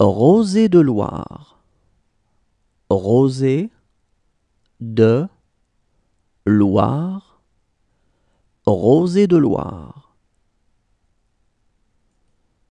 Rosée de Loire. Rosée de Loire. Rosée de Loire.